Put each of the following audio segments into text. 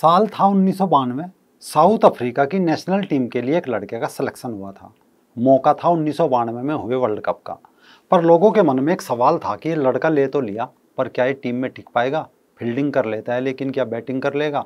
साल था उन्नीस साउथ अफ्रीका की नेशनल टीम के लिए एक लड़के का सिलेक्शन हुआ था मौका था उन्नीस में हुए वर्ल्ड कप का पर लोगों के मन में एक सवाल था कि ये लड़का ले तो लिया पर क्या ये टीम में टिक पाएगा फील्डिंग कर लेता है लेकिन क्या बैटिंग कर लेगा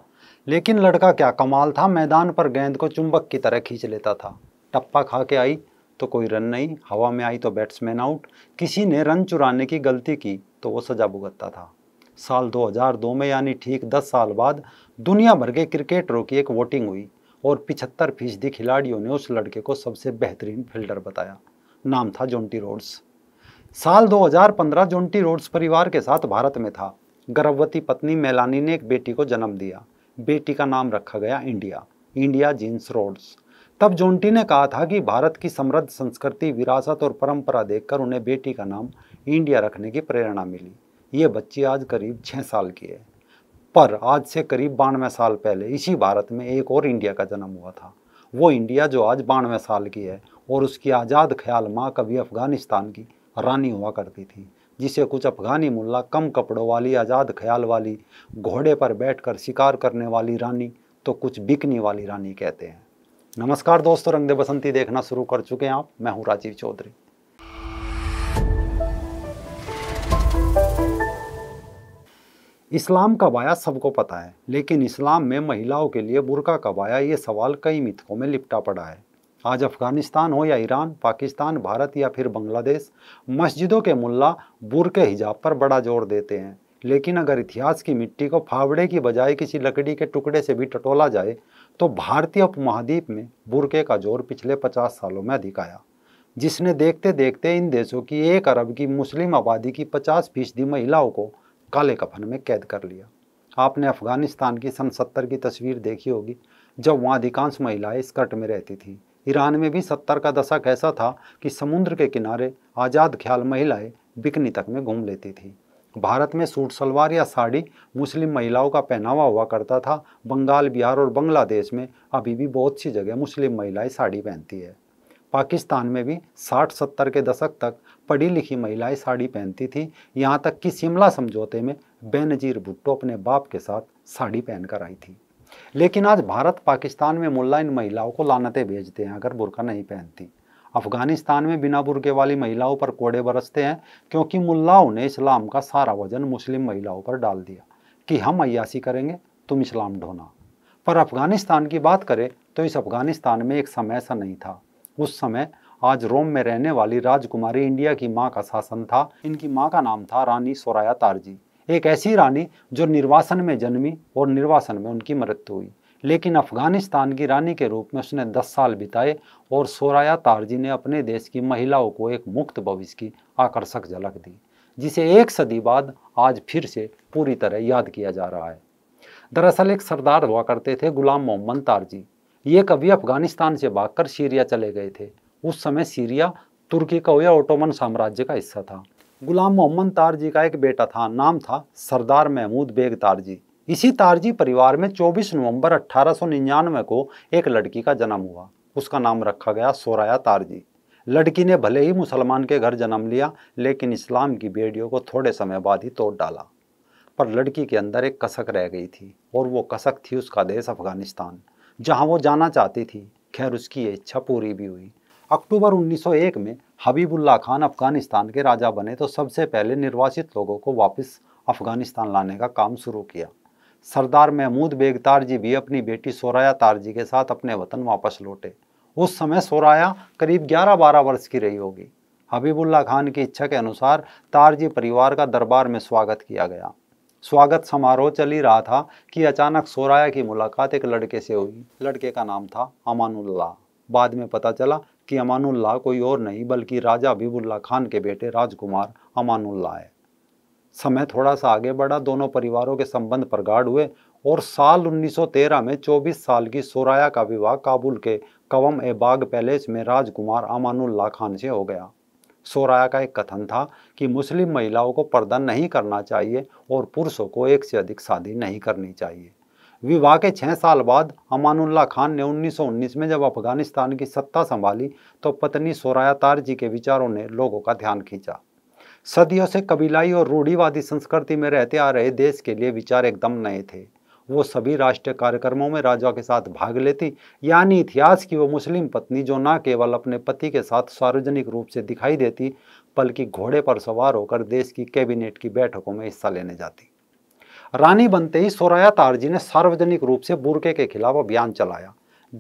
लेकिन लड़का क्या कमाल था मैदान पर गेंद को चुंबक की तरह खींच लेता था टप्पा खा के आई तो कोई रन नहीं हवा में आई तो बैट्समैन आउट किसी ने रन चुराने की गलती की तो वो सजा भुगतता था साल 2002 में यानी ठीक 10 साल बाद दुनिया भर के क्रिकेटरों की एक वोटिंग हुई और पिछहत्तर फीसदी खिलाड़ियों ने उस लड़के को सबसे बेहतरीन फील्डर बताया नाम था जोंटी रोड्स साल 2015 जोंटी रोड्स परिवार के साथ भारत में था गर्भवती पत्नी मेलानी ने एक बेटी को जन्म दिया बेटी का नाम रखा गया इंडिया इंडिया जीन्स रोड्स तब जोंटी ने कहा था कि भारत की समृद्ध संस्कृति विरासत और परंपरा देखकर उन्हें बेटी का नाम इंडिया रखने की प्रेरणा मिली ये बच्ची आज करीब छः साल की है पर आज से करीब बानवे साल पहले इसी भारत में एक और इंडिया का जन्म हुआ था वो इंडिया जो आज बानवे साल की है और उसकी आज़ाद ख्याल माँ कभी अफ़गानिस्तान की रानी हुआ करती थी जिसे कुछ अफ़गानी मुल्ला कम कपड़ों वाली आज़ाद ख्याल वाली घोड़े पर बैठकर शिकार करने वाली रानी तो कुछ बिकनी वाली रानी कहते हैं नमस्कार दोस्तों रंग बसंती देखना शुरू कर चुके हैं आप मैं हूँ राजीव चौधरी इस्लाम का वाया सबको पता है लेकिन इस्लाम में महिलाओं के लिए बुरका का वाया ये सवाल कई मिथकों में लिपटा पड़ा है आज अफगानिस्तान हो या ईरान पाकिस्तान भारत या फिर बांग्लादेश मस्जिदों के मुल्ला बुरके हिजाब पर बड़ा जोर देते हैं लेकिन अगर इतिहास की मिट्टी को फावड़े की बजाय किसी लकड़ी के टुकड़े से भी टटोला जाए तो भारतीय उपमहाद्वीप में बुरके का जोर पिछले पचास सालों में अधिक आया जिसने देखते देखते इन देशों की एक अरब की मुस्लिम आबादी की पचास फीसदी महिलाओं को काले कफन में कैद कर लिया आपने अफगानिस्तान की सन सत्तर की तस्वीर देखी होगी जब वहाँ अधिकांश महिलाएं स्कर्ट में रहती थीं ईरान में भी सत्तर का दशक ऐसा था कि समुद्र के किनारे आज़ाद ख्याल महिलाएं बिकनी तक में घूम लेती थीं भारत में सूट सलवार या साड़ी मुस्लिम महिलाओं का पहनावा हुआ करता था बंगाल बिहार और बांग्लादेश में अभी भी बहुत सी जगह मुस्लिम महिलाएं साड़ी पहनती है पाकिस्तान में भी साठ सत्तर के दशक तक पढ़ी लिखी महिलाएं साड़ी पहनती थी यहाँ तक कि शिमला समझौते में बेनजीर भुट्टो अपने बाप के साथ साड़ी पहनकर आई थी लेकिन आज भारत पाकिस्तान में मुल्ला इन महिलाओं को लानतें भेजते हैं अगर बुरका नहीं पहनती अफगानिस्तान में बिना बुरके वाली महिलाओं पर कोड़े बरसते हैं क्योंकि मुल्लाओं ने इस्लाम का सारा वजन मुस्लिम महिलाओं पर डाल दिया कि हम अयासी करेंगे तुम इस्लाम ढोना पर अफगानिस्तान की बात करें तो इस अफगानिस्तान में एक समय ऐसा नहीं था उस समय आज रोम में रहने वाली राजकुमारी इंडिया की माँ का शासन था इनकी माँ का नाम था रानी सोराया तारजी एक ऐसी रानी जो निर्वासन में जन्मी और निर्वासन में उनकी मृत्यु हुई लेकिन अफगानिस्तान की रानी के रूप में उसने 10 साल बिताए और सोराया तारजी ने अपने देश की महिलाओं को एक मुक्त भविष्य की आकर्षक झलक दी जिसे एक सदी बाद आज फिर से पूरी तरह याद किया जा रहा है दरअसल एक सरदार हुआ करते थे गुलाम मोहम्मद तारजी ये कभी अफगानिस्तान से भागकर सीरिया चले गए थे उस समय सीरिया तुर्की का या ओटोमन साम्राज्य का हिस्सा था गुलाम मोहम्मद तारजी का एक बेटा था नाम था सरदार महमूद बेग तारजी इसी तारजी परिवार में 24 नवंबर अट्ठारह को एक लड़की का जन्म हुआ उसका नाम रखा गया सोराया तारजी लड़की ने भले ही मुसलमान के घर जन्म लिया लेकिन इस्लाम की बेडियों को थोड़े समय बाद ही तोड़ डाला पर लड़की के अंदर एक कसक रह गई थी और वो कसक थी उसका देश अफ़गानिस्तान जहां वो जाना चाहती थी खैर उसकी ये इच्छा पूरी भी हुई अक्टूबर 1901 में हबीबुल्ला खान अफगानिस्तान के राजा बने तो सबसे पहले निर्वासित लोगों को वापस अफगानिस्तान लाने का काम शुरू किया सरदार महमूद बेग जी भी अपनी बेटी सोराया तारजी के साथ अपने वतन वापस लौटे उस समय सोराया करीब 11-12 वर्ष की रही होगी हबीबुल्ला खान की इच्छा के अनुसार तारजी परिवार का दरबार में स्वागत किया गया स्वागत समारोह चल ही रहा था कि अचानक सोराया की मुलाकात एक लड़के से हुई लड़के का नाम था अमानुल्लाह बाद में पता चला कि अमानुल्लाह कोई और नहीं बल्कि राजा हबीबुल्ला खान के बेटे राजकुमार अमानुल्लाह है समय थोड़ा सा आगे बढ़ा दोनों परिवारों के संबंध प्रगाढ़ हुए और साल 1913 में 24 साल की सोराया का विवाह काबुल के कवम ए बाग पैलेस में राजकुमार अमानुल्लाह खान से हो गया सोराया का एक कथन था कि मुस्लिम महिलाओं को पर्दा नहीं करना चाहिए और पुरुषों को एक से अधिक शादी नहीं करनी चाहिए विवाह के छः साल बाद अमानुल्लाह खान ने 1919 में जब अफगानिस्तान की सत्ता संभाली तो पत्नी सोराया तार जी के विचारों ने लोगों का ध्यान खींचा सदियों से कबीलाई और रूढ़ीवादी संस्कृति में रहते आ रहे देश के लिए विचार एकदम नए थे वो सभी राष्ट्रीय कार्यक्रमों में राजा के साथ भाग लेती यानी इतिहास की वो मुस्लिम पत्नी जो न केवल अपने पति के साथ सार्वजनिक रूप से दिखाई देती बल्कि घोड़े पर सवार होकर देश की कैबिनेट की बैठकों में हिस्सा लेने जाती रानी बनते ही सोराया तारजी ने सार्वजनिक रूप से बुरके के खिलाफ अभियान चलाया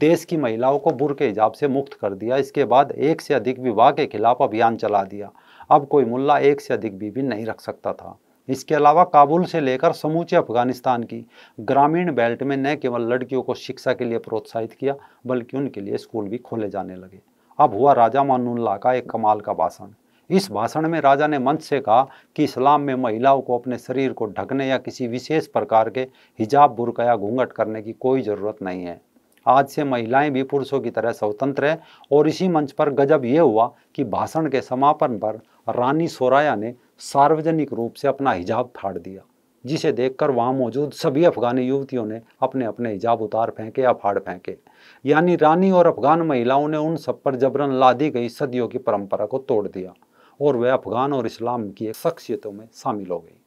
देश की महिलाओं को बुरके हिजाब से मुक्त कर दिया इसके बाद एक से अधिक विवाह के खिलाफ अभियान चला दिया अब कोई मुल्ला एक से अधिक बीबी नहीं रख सकता था इसके अलावा काबुल से लेकर समूचे अफगानिस्तान की ग्रामीण बेल्ट में न केवल लड़कियों को शिक्षा के लिए प्रोत्साहित किया बल्कि उनके लिए स्कूल भी खोले जाने लगे अब हुआ राजा मानुल्लाह का एक कमाल का भाषण इस भाषण में राजा ने मंच से कहा कि इस्लाम में महिलाओं को अपने शरीर को ढकने या किसी विशेष प्रकार के हिजाब बुरका या घूंघट करने की कोई ज़रूरत नहीं है आज से महिलाएं भी पुरुषों की तरह स्वतंत्र हैं और इसी मंच पर गजब ये हुआ कि भाषण के समापन पर रानी सोराया ने सार्वजनिक रूप से अपना हिजाब फाड़ दिया जिसे देखकर वहाँ मौजूद सभी अफगानी युवतियों ने अपने अपने हिजाब उतार फेंके या फाड़ फेंके यानी रानी और अफगान महिलाओं ने उन सब पर जबरन लादी गई सदियों की परंपरा को तोड़ दिया और वह अफगान और इस्लाम की एक शख्सियतों में शामिल हो गई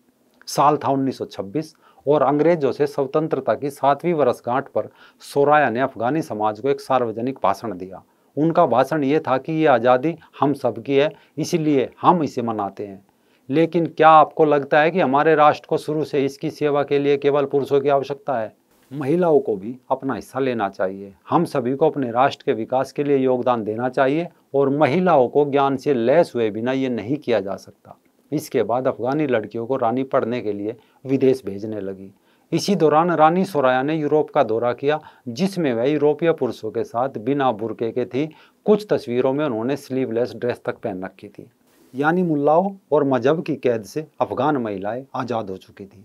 साल था 1926 और अंग्रेजों से स्वतंत्रता की सातवीं वर्षगांठ पर सोराया ने अफगानी समाज को एक सार्वजनिक भाषण दिया उनका भाषण ये था कि ये आज़ादी हम सबकी है इसीलिए हम इसे मनाते हैं लेकिन क्या आपको लगता है कि हमारे राष्ट्र को शुरू से इसकी सेवा के लिए केवल पुरुषों की आवश्यकता है महिलाओं को भी अपना हिस्सा लेना चाहिए हम सभी को अपने राष्ट्र के विकास के लिए योगदान देना चाहिए और महिलाओं को ज्ञान से लैस हुए बिना ये नहीं किया जा सकता इसके बाद अफगानी लड़कियों को रानी पढ़ने के लिए विदेश भेजने लगी इसी दौरान रानी सोराया ने यूरोप का दौरा किया जिसमें वह यूरोपीय पुरुषों के साथ बिना बुरके के थी कुछ तस्वीरों में उन्होंने स्लीवलेस ड्रेस तक पहन रखी थी यानी मुल्लाओं और मजहब की कैद से अफगान महिलाएं आज़ाद हो चुकी थीं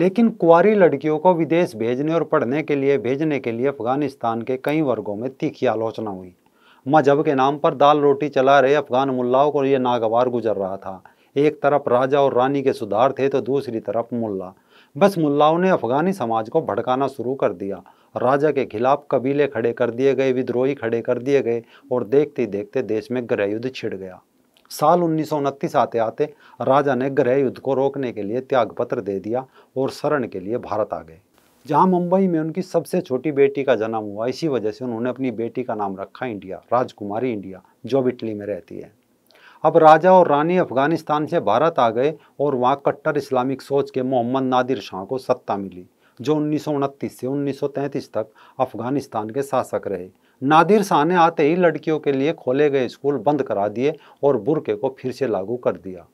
लेकिन कुआरी लड़कियों को विदेश भेजने और पढ़ने के लिए भेजने के लिए अफगानिस्तान के कई वर्गों में तीखी आलोचना हुई मजहब के नाम पर दाल रोटी चला रहे अफगान मुल्लाओं को यह नागवार गुजर रहा था एक तरफ राजा और रानी के सुधार थे तो दूसरी तरफ मुल्ला बस मुल्लाओं ने अफगानी समाज को भड़काना शुरू कर दिया राजा के खिलाफ कबीले खड़े कर दिए गए विद्रोही खड़े कर दिए गए और देखते देखते देश में गृह युद्ध छिड़ गया साल उन्नीस आते आते राजा ने गृह युद्ध को रोकने के लिए त्यागपत्र दे दिया और शरण के लिए भारत आ गए जहाँ मुंबई में उनकी सबसे छोटी बेटी का जन्म हुआ इसी वजह से उन्होंने अपनी बेटी का नाम रखा इंडिया राजकुमारी इंडिया जो इटली में रहती है अब राजा और रानी अफगानिस्तान से भारत आ गए और वहाँ कट्टर इस्लामिक सोच के मोहम्मद नादिर शाह को सत्ता मिली जो उन्नीस से उन्नीस तक अफगानिस्तान के शासक रहे नादिर शाह ने आते ही लड़कियों के लिए खोले गए स्कूल बंद करा दिए और बुरके को फिर से लागू कर दिया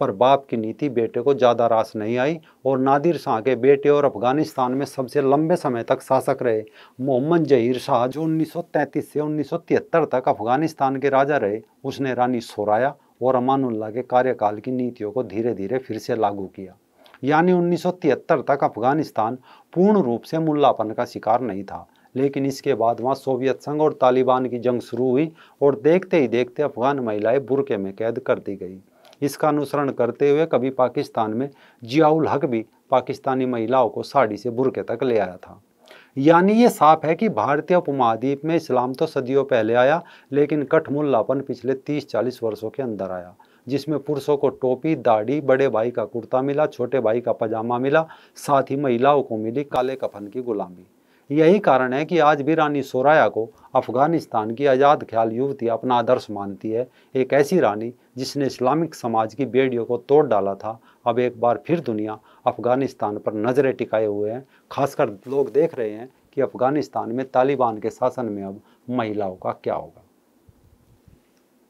पर बाप की नीति बेटे को ज़्यादा रास नहीं आई और नादिर शाह के बेटे और अफगानिस्तान में सबसे लंबे समय तक शासक रहे मोहम्मद जहीर शाह जो 1933 से 1973 तक अफगानिस्तान के राजा रहे उसने रानी सोराया और अमानुल्लाह के कार्यकाल की नीतियों को धीरे धीरे फिर से लागू किया यानी 1973 तक अफगानिस्तान पूर्ण रूप से मुल्लापन का शिकार नहीं था लेकिन इसके बाद वहाँ सोवियत संघ और तालिबान की जंग शुरू हुई और देखते ही देखते अफगान महिलाएं बुरके में कैद कर दी गई इसका अनुसरण करते हुए कभी पाकिस्तान में जियाउल हक भी पाकिस्तानी महिलाओं को साड़ी से बुरके तक ले आया था यानी ये साफ है कि भारतीय उपमहाद्वीप में इस्लाम तो सदियों पहले आया लेकिन कठमुल्लापन पिछले 30-40 वर्षों के अंदर आया जिसमें पुरुषों को टोपी दाढ़ी बड़े भाई का कुर्ता मिला छोटे भाई का पजामा मिला साथ ही महिलाओं को मिली काले कफन की गुलामी यही कारण है कि आज भी रानी सोराया को अफ़गानिस्तान की आज़ाद ख्याल युवती अपना आदर्श मानती है एक ऐसी रानी जिसने इस्लामिक समाज की बेड़ियों को तोड़ डाला था अब एक बार फिर दुनिया अफ़गानिस्तान पर नज़रें टिकाए हुए हैं खासकर लोग देख रहे हैं कि अफ़गानिस्तान में तालिबान के शासन में अब महिलाओं का क्या होगा